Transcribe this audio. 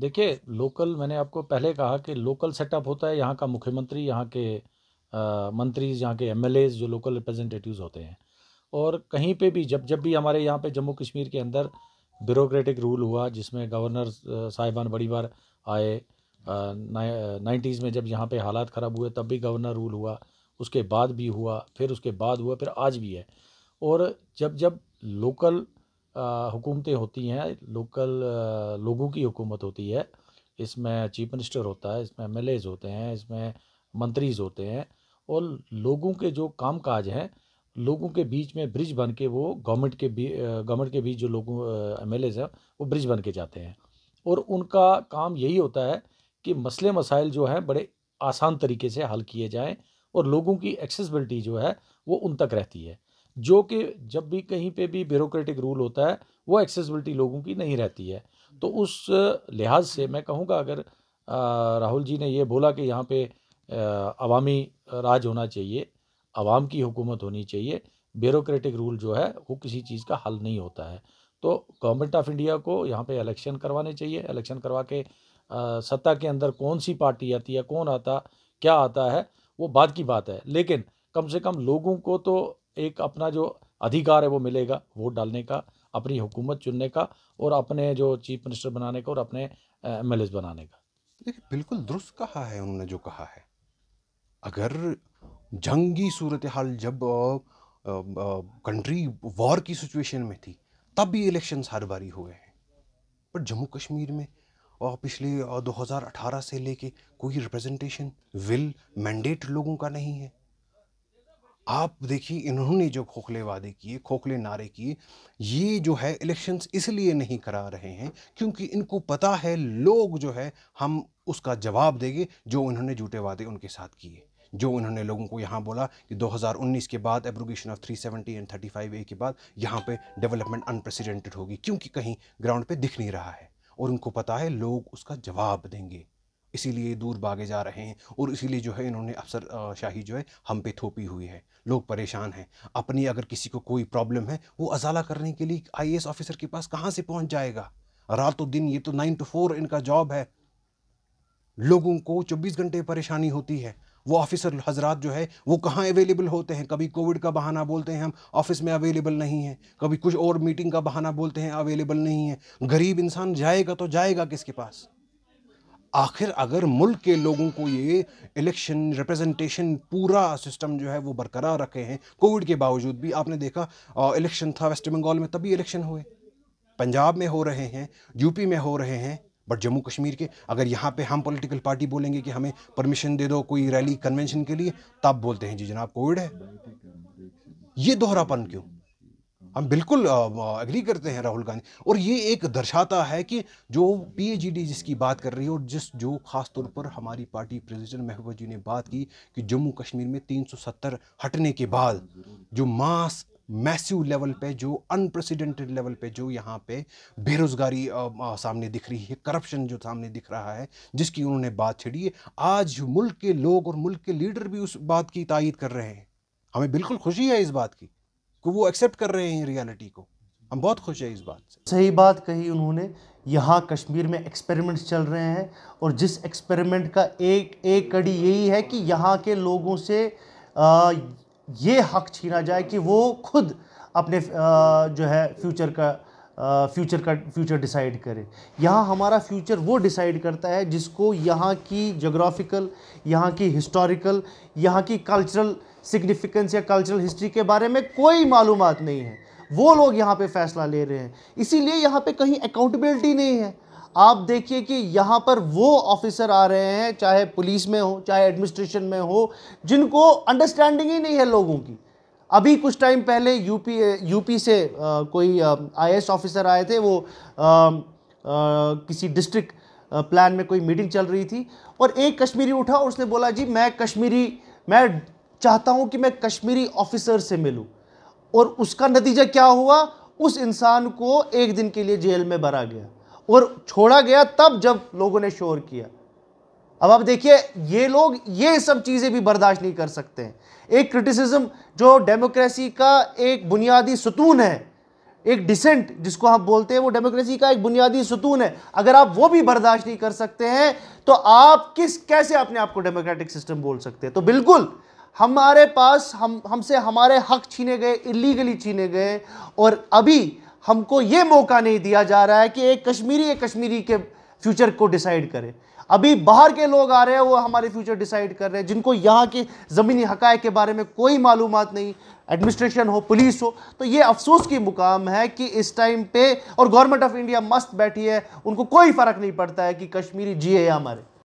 देखिए लोकल मैंने आपको पहले कहा कि लोकल सेटअप होता है यहाँ का मुख्यमंत्री यहाँ के मंत्री यहाँ के एम जो लोकल रिप्रेजेंटेटिव होते हैं और कहीं पे भी जब जब भी हमारे यहाँ पे जम्मू कश्मीर के अंदर ब्यूरोक्रेटिक रूल हुआ जिसमें गवर्नर साहिबान बड़ी बार आए नाइन्टीज़ में जब यहाँ पे हालात ख़राब हुए तब भी गवर्नर रूल हुआ उसके बाद भी हुआ फिर उसके बाद हुआ फिर आज भी है और जब जब लोकल हुकूमतें होती हैं लोकल लोगों की हुकूमत होती है इसमें चीफ मिनिस्टर होता है इसमें एम होते हैं इसमें मंत्रीज होते हैं और लोगों के जो काम काज हैं लोगों के बीच में ब्रिज बन के वो गवर्नमेंट के बी गवर्नमेंट के बीच जो लोगों एम एल हैं वो ब्रिज बन के जाते हैं और उनका काम यही होता है कि मसले मसाइल जो हैं बड़े आसान तरीके से हल किए जाएं और लोगों की एक्सेसबिलिटी जो है वो उन तक रहती है जो कि जब भी कहीं पे भी ब्यूरोक्रेटिक रूल होता है वो एक्सेसिबिलिटी लोगों की नहीं रहती है तो उस लिहाज से मैं कहूँगा अगर राहुल जी ने ये बोला कि यहाँ पे अवामी राज होना चाहिए अवाम की हुकूमत होनी चाहिए ब्यूरोक्रेटिक रूल जो है वो किसी चीज़ का हल नहीं होता है तो गवर्नमेंट ऑफ इंडिया को यहाँ पे इलेक्शन करवाने चाहिए इलेक्शन करवा के आ, सत्ता के अंदर कौन सी पार्टी आती है कौन आता क्या आता है वो बाद की बात है लेकिन कम से कम लोगों को तो एक अपना जो अधिकार है वो मिलेगा वोट डालने का अपनी हुकूमत चुनने का और अपने जो चीफ मिनिस्टर बनाने का और अपने एम बनाने का देखिए बिल्कुल दुरुस्त कहा है उन्होंने जो कहा है अगर जंगी सूरत हाल जब कंट्री वॉर की सिचुएशन में थी तब भी इलेक्शन हर बारी हुए हैं पर जम्मू कश्मीर में और पिछले 2018 से लेके कोई रिप्रेजेंटेशन विल मैंडेट लोगों का नहीं है आप देखिए इन्होंने जो खोखले वादे किए खोखले नारे किए ये जो है इलेक्शंस इसलिए नहीं करा रहे हैं क्योंकि इनको पता है लोग जो है हम उसका जवाब देंगे जो उन्होंने झूठे वादे उनके साथ किए जो उन्होंने लोगों को यहाँ बोला कि 2019 के बाद abrogation of 370 and five A के बाद यहाँ पे डेवलपमेंट अनप्रेसिडेंटेड होगी क्योंकि कहीं ग्राउंड पे दिख नहीं रहा है और उनको पता है लोग उसका जवाब देंगे इसीलिए दूर भागे जा रहे हैं और इसीलिए जो है इन्होंने अफसर शाही जो है हम पे थोपी हुई है लोग परेशान हैं अपनी अगर किसी को कोई प्रॉब्लम है वो अजाला करने के लिए आई ऑफिसर के पास कहाँ से पहुँच जाएगा रात और दिन ये तो नाइन टू फोर इनका जॉब है लोगों को चौबीस घंटे परेशानी होती है वो ऑफिसर हजरात जो है वो कहाँ अवेलेबल होते हैं कभी कोविड का बहाना बोलते हैं हम ऑफिस में अवेलेबल नहीं है कभी कुछ और मीटिंग का बहाना बोलते हैं अवेलेबल नहीं है गरीब इंसान जाएगा तो जाएगा किसके पास आखिर अगर मुल्क के लोगों को ये इलेक्शन रिप्रेजेंटेशन पूरा सिस्टम जो है वो बरकरार रखे हैं कोविड के बावजूद भी आपने देखा इलेक्शन था वेस्ट बंगाल में तभी इलेक्शन हुए पंजाब में हो रहे हैं यूपी में हो रहे हैं बट जम्मू कश्मीर के अगर यहाँ पे हम पॉलिटिकल पार्टी बोलेंगे कि हमें परमिशन दे दो कोई रैली कन्वेंशन के लिए तब बोलते हैं जी जनाब कोविड है ये दोहरापन क्यों हम बिल्कुल एग्री करते हैं राहुल गांधी और ये एक दर्शाता है कि जो पीएजीडी जिसकी बात कर रही है और जिस जो खास तौर पर हमारी पार्टी प्रेसिडेंट महबूबा जी ने बात की कि जम्मू कश्मीर में 370 हटने के बाद जो मास मैसिव लेवल पे जो अनप्रेसिडेंटेड लेवल पे जो यहाँ पे बेरोज़गारी सामने दिख रही है करप्शन जो सामने दिख रहा है जिसकी उन्होंने बात छेड़ी है आज मुल्क के लोग और मुल्क के लीडर भी उस बात की तायद कर रहे हैं हमें बिल्कुल खुशी है इस बात की को वो एक्सेप्ट कर रहे हैं रियलिटी को हम बहुत खुश हैं इस बात से सही बात कही उन्होंने यहाँ कश्मीर में एक्सपेरिमेंट्स चल रहे हैं और जिस एक्सपेरिमेंट का एक एक कड़ी यही है कि यहाँ के लोगों से आ, ये हक छीना जाए कि वो खुद अपने आ, जो है फ्यूचर का फ्यूचर का फ्यूचर डिसाइड करे यहाँ हमारा फ्यूचर वो डिसाइड करता है जिसको यहाँ की जोग्राफिकल यहाँ की हिस्टोरिकल यहाँ की कल्चरल सिग्निफिकेंस या कल्चरल हिस्ट्री के बारे में कोई मालूम नहीं है वो लोग यहाँ पे फैसला ले रहे हैं इसीलिए यहाँ पे कहीं अकाउंटेबिलिटी नहीं है आप देखिए कि यहाँ पर वो ऑफिसर आ रहे हैं चाहे पुलिस में हो चाहे एडमिनिस्ट्रेशन में हो जिनको अंडरस्टैंडिंग ही नहीं है लोगों की अभी कुछ टाइम पहले यूपी यूपी से आ, कोई आईएएस ऑफिसर आए थे वो आ, आ, किसी डिस्ट्रिक्ट प्लान में कोई मीटिंग चल रही थी और एक कश्मीरी उठा और उसने बोला जी मैं कश्मीरी मैं चाहता हूँ कि मैं कश्मीरी ऑफिसर से मिलूँ और उसका नतीजा क्या हुआ उस इंसान को एक दिन के लिए जेल में भरा गया और छोड़ा गया तब जब लोगों ने शोर किया अब आप देखिए ये लोग ये सब चीज़ें भी बर्दाश्त नहीं कर सकते हैं एक क्रिटिसिज्म जो डेमोक्रेसी का एक बुनियादी सुतून है एक डिसेंट जिसको आप बोलते हैं वो डेमोक्रेसी का एक बुनियादी सुतून है अगर आप वो भी बर्दाश्त नहीं कर सकते हैं तो आप किस कैसे अपने आप को डेमोक्रेटिक सिस्टम बोल सकते हैं तो बिल्कुल हमारे पास हम हमसे हमारे हक छीने गए इलीगली छीने गए और अभी हमको ये मौका नहीं दिया जा रहा है कि एक कश्मीरी एक कश्मीरी के फ्यूचर को डिसाइड करें अभी बाहर के लोग आ रहे हैं वो हमारे फ्यूचर डिसाइड कर रहे हैं जिनको यहाँ के ज़मीनी हक़ के बारे में कोई मालूम नहीं एडमिनिस्ट्रेशन हो पुलिस हो तो ये अफसोस की मुकाम है कि इस टाइम पे और गवर्नमेंट ऑफ इंडिया मस्त बैठी है उनको कोई फ़र्क नहीं पड़ता है कि कश्मीरी जिए या हमारे